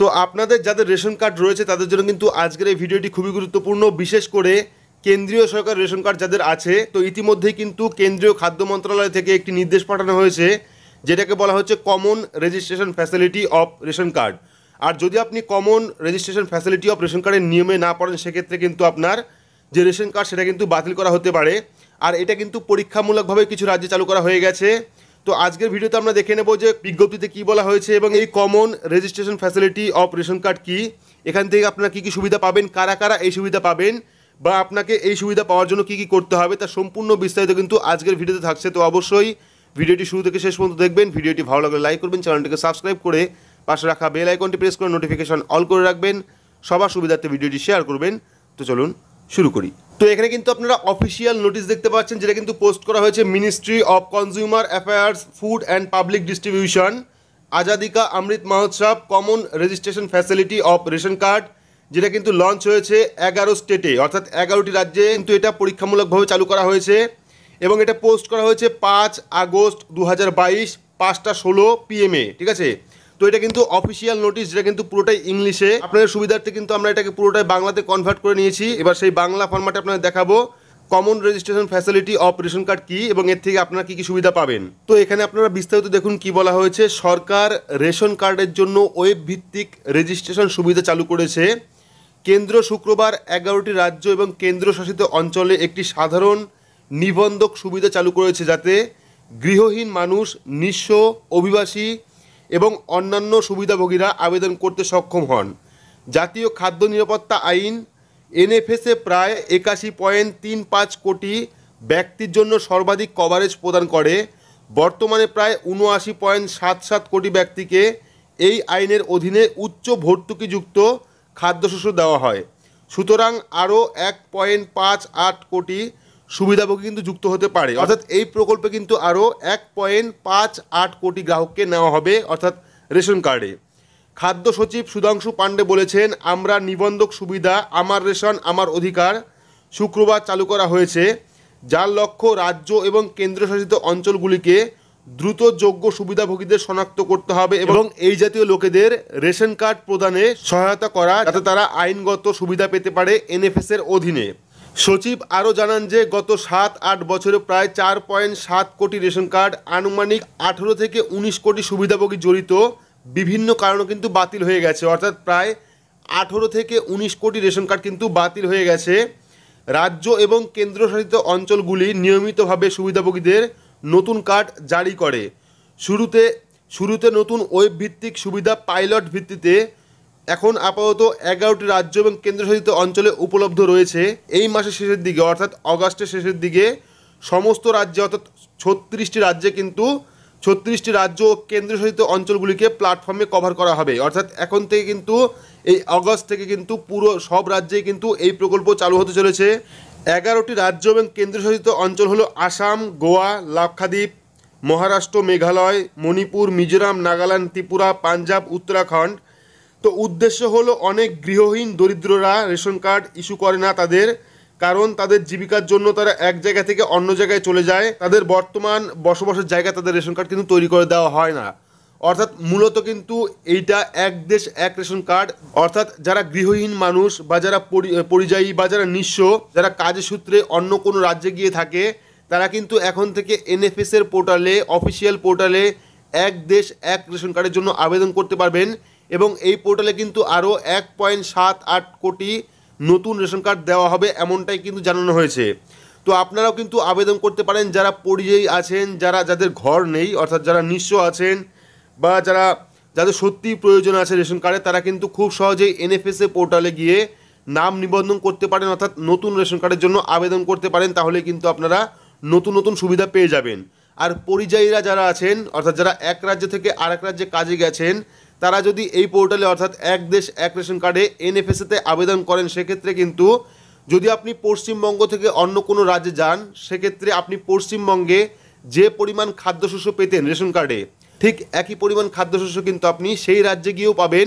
তো আপনাদের যাদের রেশন কার্ড রয়েছে তাদের জন্য কিন্তু আজকের এই ভিডিওটি খুবই গুরুত্বপূর্ণ বিশেষ করে কেন্দ্রীয় সরকার রেশন কার্ড যাদের আছে তো ইতিমধ্যেই কিন্তু কেন্দ্রীয় খাদ্য মন্ত্রণালয় থেকে একটি নির্দেশ পাঠানো হয়েছে যেটাকে বলা হচ্ছে common registration facility of ration card আর যদি আপনি common registration facility of ration কার্ডের নিয়মে না পড়েন সেক্ষেত্রে কিন্তু আপনার যে রেশন কার্ড সেটা কিন্তু বাতিল করা হতে পারে আর এটা কিন্তু পরীক্ষামূলকভাবে কিছু রাজ্যে চালু করা হয়ে গেছে তো আজকের ভিডিওতে আমরা দেখে নেব যে বিজ্ঞপ্তিতে কি বলা হয়েছে এবং এই common registration facility of ration card কি এখান থেকে আপনারা কী কী সুবিধা পাবেন কারা কারা এই সুবিধা পাবেন বা আপনাকে এই সুবিধা পাওয়ার জন্য কী কী করতে হবে তার সম্পূর্ণ বিস্তারিত কিন্তু আজকের ভিডিওতে থাকছে তো অবশ্যই ভিডিওটি শুরু থেকে শেষ পর্যন্ত দেখবেন ভিডিওটি ভালো লাগলে লাইক করবেন চ্যানেলটিকে সাবস্ক্রাইব করে পাশে রাখা বেল আইকনটি প্রেস করে নোটিফিকেশন অল করে রাখবেন সবার সুবিধার্থে ভিডিওটি শেয়ার করবেন তো চলুন শুরু করি তো এখানে কিন্তু আপনারা অফিসিয়াল নোটিশ দেখতে পাচ্ছেন যেটা কিন্তু পোস্ট করা হয়েছে ministry of consumer affairs food and public distribution Azadi ka Amrit Mahotsav common registration facility of ration card যেটা কিন্তু লঞ্চ হয়েছে এগারো স্টেটে অর্থাৎ এগারোটি রাজ্যে কিন্তু এটা পরীক্ষামূলকভাবে চালু করা হয়েছে এবং এটা পোস্ট করা হয়েছে পাঁচ আগস্ট দু হাজার বাইশ পাঁচটা ষোলো পিএমএ ঠিক আছে তো এটা কিন্তু অফিসিয়াল নোটিশ যেটা কিন্তু পুরোটাই ইংলিশে আপনাদের সুবিধার্থে কিন্তু আমরা এটাকে পুরোটাই বাংলাতে কনভার্ট করে নিয়েছি এবার সেই বাংলা ফর্মাটে আপনাদের দেখাবো common registration facility of ration card কী এবং এর থেকে আপনারা কী কী সুবিধা পাবেন তো এখানে আপনারা বিস্তারিত দেখুন কি বলা হয়েছে সরকার রেশন কার্ডের জন্য ওয়েব ভিত্তিক রেজিস্ট্রেশন সুবিধা চালু করেছে কেন্দ্র শুক্রবার এগারোটি রাজ্য এবং কেন্দ্রশাসিত অঞ্চলে একটি সাধারণ নিবন্ধক সুবিধা চালু করেছে যাতে গৃহহীন মানুষ নিঃস্ব অভিবাসী এবং অন্যান্য সুবিধাভোগীরা আবেদন করতে সক্ষম হন জাতীয় খাদ্য নিরাপত্তা আইন এনএফএসে প্রায় একাশি পয়েন্ট তিন পাঁচ কোটি ব্যক্তির জন্য সর্বাধিক কভারেজ প্রদান করে বর্তমানে প্রায় উনআশি পয়েন্ট সাত সাত কোটি ব্যক্তিকে এই আইনের অধীনে উচ্চ ভর্তুকিযুক্ত খাদ্যশস্য দেওয়া হয় সুতরাং আরও এক পয়েন্ট পাঁচ আট কোটি সুবিধাভোগী কিন্তু যুক্ত হতে পারে হ্যাঁ। অর্থাৎ এই প্রকল্পে কিন্তু আরও এক পয়েন্ট পাঁচ আট কোটি গ্রাহককে নেওয়া হবে অর্থাৎ রেশন কার্ডে খাদ্য সচিব সুধাংশু পাণ্ডে বলেছেন আমরা নিবন্ধক সুবিধা আমার রেশন আমার অধিকার শুক্রবার চালু করা হয়েছে যার লক্ষ্য রাজ্য এবং কেন্দ্রশাসিত অঞ্চলগুলিকে দ্রুত যোগ্য সুবিধাভোগীদের শনাক্ত করতে হবে এবং এই জাতীয় লোকেদের রেশন কার্ড প্রদানে সহায়তা করা যাতে তারা আইনগত সুবিধা পেতে পারে এনএফএস এর অধীনে সচিব আরও জানান যে গত সাত আট বছরে প্রায় চার পয়েন্ট সাত কোটি রেশন কার্ড আনুমানিক আঠেরো থেকে উনিশ কোটি সুবিধাভোগী জড়িত বিভিন্ন কারণে কিন্তু বাতিল হয়ে গেছে অর্থাৎ প্রায় আঠেরো থেকে উনিশ কোটি রেশন কার্ড কিন্তু বাতিল হয়ে গেছে রাজ্য এবং কেন্দ্রশাসিত অঞ্চলগুলি নিয়মিতভাবে সুবিধাভোগীদের নতুন কার্ড জারি করে শুরুতে শুরুতে নতুন ওয়েব ভিত্তিক সুবিধা পাইলট ভিত্তিতে এখন আপাতত এগারোটি রাজ্য এবং কেন্দ্রশাসিত অঞ্চলে উপলব্ধ রয়েছে এই মাসের শেষের দিকে অর্থাৎ অগাস্টের শেষের দিকে সমস্ত রাজ্যে অর্থাৎ ছত্রিশটি রাজ্যে কিন্তু ছত্রিশটি রাজ্য ও কেন্দ্রশাসিত অঞ্চলগুলিকে প্ল্যাটফর্মে কভার করা হবে অর্থাৎ এখন থেকে কিন্তু এই অগস্ট থেকে কিন্তু পুরো সব রাজ্যেই কিন্তু এই প্রকল্প চালু হতে চলেছে এগারোটি রাজ্য এবং কেন্দ্রশাসিত অঞ্চল হলো আসাম গোয়া লাক্ষাদ্বীপ মহারাষ্ট্র মেঘালয় মণিপুর মিজোরাম নাগাল্যান্ড ত্রিপুরা পাঞ্জাব উত্তরাখণ্ড তো উদ্দেশ্য হলো অনেক গৃহহীন দরিদ্ররা রেশন কার্ড ইস্যু করে না তাদের কারণ তাদের জীবিকার জন্য তারা এক জায়গা থেকে অন্য জায়গায় চলে যায় তাদের বর্তমান বসবাসের জায়গা তাদের রেশন কার্ড কিন্তু তৈরি করে দেওয়া হয় না অর্থাৎ মূলত কিন্তু এইটা এক দেশ এক রেশন কার্ড অর্থাৎ যারা গৃহহীন মানুষ বা যারা পরিযায়ী বা যারা নিঃস্ব যারা কাজের সূত্রে অন্য কোনো রাজ্যে গিয়ে থাকে তারা কিন্তু এখন থেকে এনএফএসের পোর্টালে অফিসিয়াল পোর্টালে এক দেশ এক রেশন কার্ডের জন্য আবেদন করতে পারবেন এবং এই পোর্টালে কিন্তু আরও এক পয়েন্ট সাত আট কোটি নতুন রেশন কার্ড দেওয়া হবে এমনটাই কিন্তু জানানো হয়েছে তো আপনারাও কিন্তু আবেদন করতে পারেন যারা পরিযায়ী আছেন যারা যাদের ঘর নেই অর্থাৎ যারা নিঃস্ব আছেন বা যারা যাদের সত্যি প্রয়োজন আছে রেশন কার্ডে তারা কিন্তু খুব সহজেই এনএফএসএ পোর্টালে গিয়ে নাম নিবন্ধন করতে পারেন অর্থাৎ নতুন রেশন কার্ডের জন্য আবেদন করতে পারেন তাহলে কিন্তু আপনারা নতুন নতুন সুবিধা পেয়ে যাবেন আর পরিযায়ীরা যারা আছেন অর্থাৎ যারা এক রাজ্য থেকে আরেক রাজ্যে কাজে গেছেন তারা যদি এই পোর্টালে অর্থাৎ এক দেশ এক রেশন কার্ডে এনএফএসএতে আবেদন করেন সেক্ষেত্রে কিন্তু যদি আপনি পশ্চিমবঙ্গ থেকে অন্য কোনো রাজ্যে যান সেক্ষেত্রে আপনি পশ্চিমবঙ্গে যে পরিমাণ খাদ্যশস্য পেতেন রেশন কার্ডে ঠিক একই পরিমাণ খাদ্যশস্য কিন্তু আপনি সেই রাজ্যে গিয়েও পাবেন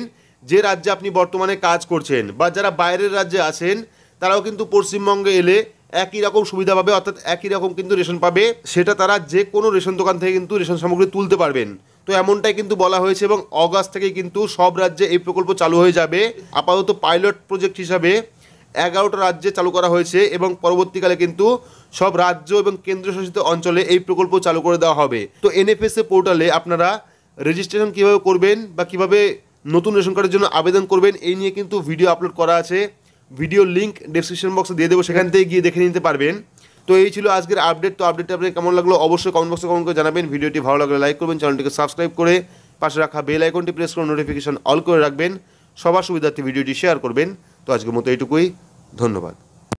যে রাজ্যে আপনি বর্তমানে কাজ করছেন বা যারা বাইরের রাজ্যে আছেন তারাও কিন্তু পশ্চিমবঙ্গে এলে একই রকম সুবিধা পাবে অর্থাৎ একই রকম কিন্তু রেশন পাবে সেটা তারা যে কোনো রেশন দোকান থেকে কিন্তু রেশন সামগ্রী তুলতে পারবেন তো এমনটাই কিন্তু বলা হয়েছে এবং অগাস্ট থেকে কিন্তু সব রাজ্যে এই প্রকল্প চালু হয়ে যাবে আপাতত পাইলট প্রজেক্ট হিসাবে এগারোটা রাজ্যে চালু করা হয়েছে এবং পরবর্তীকালে কিন্তু সব রাজ্য এবং কেন্দ্রশাসিত অঞ্চলে এই প্রকল্প চালু করে দেওয়া হবে তো এনএফএসএ পোর্টালে আপনারা রেজিস্ট্রেশন কীভাবে করবেন বা কিভাবে নতুন রেশন কার্ডের জন্য আবেদন করবেন এই নিয়ে কিন্তু ভিডিও আপলোড করা আছে ভিডিও লিঙ্ক ডেসক্রিপশন বক্সে দিয়ে দেবো সেখান থেকে গিয়ে দেখে নিতে পারবেন তো এই ছিল আজকের আপডেট তো আপডেটটা আপনাদের কেমন লাগলো অবশ্যই কমেন্ট বক্সে কমেন্ট করে জানাবেন ভিডিওটি ভালো লাগলে লাইক করবেন চ্যানেলটিকে সাবস্ক্রাইব করে পাশে রাখা বেল আইকনটি প্রেস করে নোটিফিকেশন অল করে রাখবেন সবার সুবিধার্থে ভিডিওটি শেয়ার করবেন তো আজকের মতো এইটুকুই ধন্যবাদ